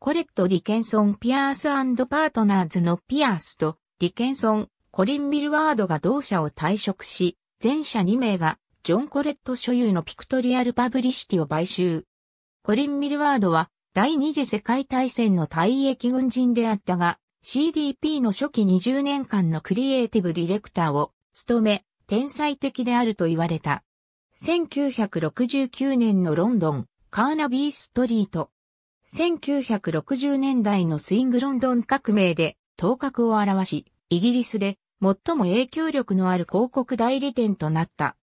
コレット・ディケンソン・ピアースパートナーズのピアースとディケンソン、コリン・ミルワードが同社を退職し、前社2名がジョン・コレット所有のピクトリアル・パブリシティを買収。コリン・ミルワードは第二次世界大戦の退役軍人であったが、CDP の初期20年間のクリエイティブディレクターを務め、天才的であると言われた。1969年のロンドン、カーナビーストリート、1960年代のスイングロンドン革命で頭角を現し、イギリスで最も影響力のある広告代理店となった。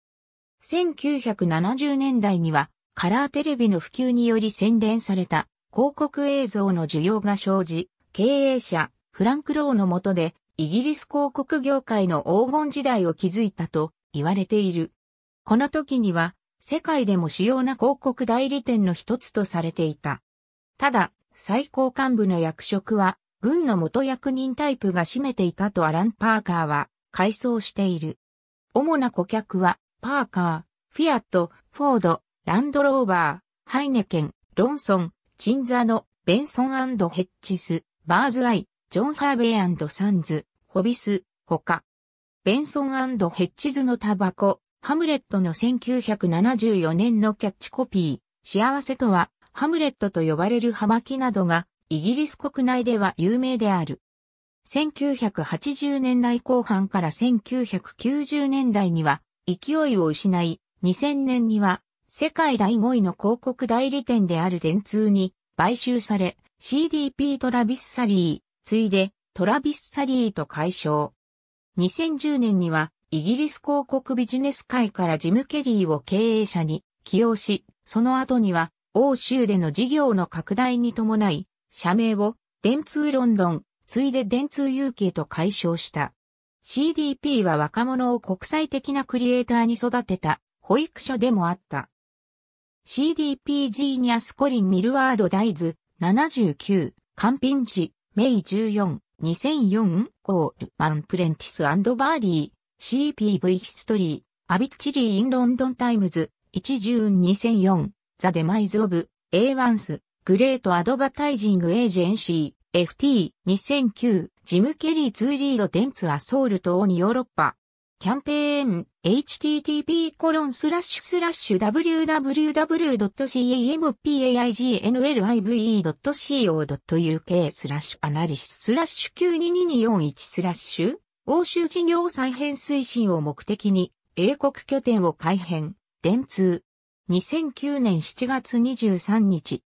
1970年代にはカラーテレビの普及により洗練された広告映像の需要が生じ、経営者フランク・ローの下でイギリス広告業界の黄金時代を築いたと言われている。この時には世界でも主要な広告代理店の一つとされていた。ただ、最高幹部の役職は、軍の元役人タイプが占めていたとアラン・パーカーは、回想している。主な顧客は、パーカー、フィアット、フォード、ランドローバー、ハイネケン、ロンソン、チンザノ、ベンソンヘッチス、バーズアイ、ジョン・ハーベイサンズ、ホビス、他。ベンソンヘッチズのタバコ、ハムレットの1974年のキャッチコピー、幸せとはハムレットと呼ばれる葉巻などがイギリス国内では有名である。1980年代後半から1990年代には勢いを失い、2000年には世界第5位の広告代理店である電通に買収され、CDP トラビスサリー、ついでトラビスサリーと解消。2010年にはイギリス広告ビジネス界からジム・ケリーを経営者に起用し、その後には欧州での事業の拡大に伴い、社名を電通ロンドン、ついで電通 UK と解消した。CDP は若者を国際的なクリエイターに育てた保育所でもあった。CDP ジーニアスコリン・ミルワード・ダイズ、79、カンピンジ、メイ14、2004、コール、マン・プレンティス・バーディー、CPV ヒストリー、アビッチリー・イン・ロンドン・タイムズ、1ジ2004、ザ・デマイズ・オブ・ A1s、グレート・アドバタイジング・エージェンシー、FT、2009、ジム・ケリー2リード・デンツ・ア・ソウルとオにヨーロッパ。キャンペーン、http コロンスラッシュスラッシュ www.campaignlive.co.uk スラッシュアナリシススラッシュ922241スラッシュ欧州事業再編推進を目的に英国拠点を改編、電通、2009年7月23日。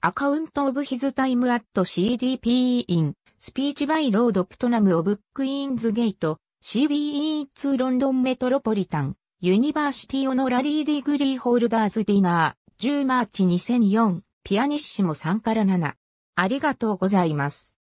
アカウントオブヒズタイムアット CDP e i n スピーチバイロードプトナムオブックイーンズゲート、CBE2 ロンドンメトロポリタン、ユニバーシティオノラリーディグリーホールダーズディナー、10マーチ2004、ピアニッシモ3から7。ありがとうございます。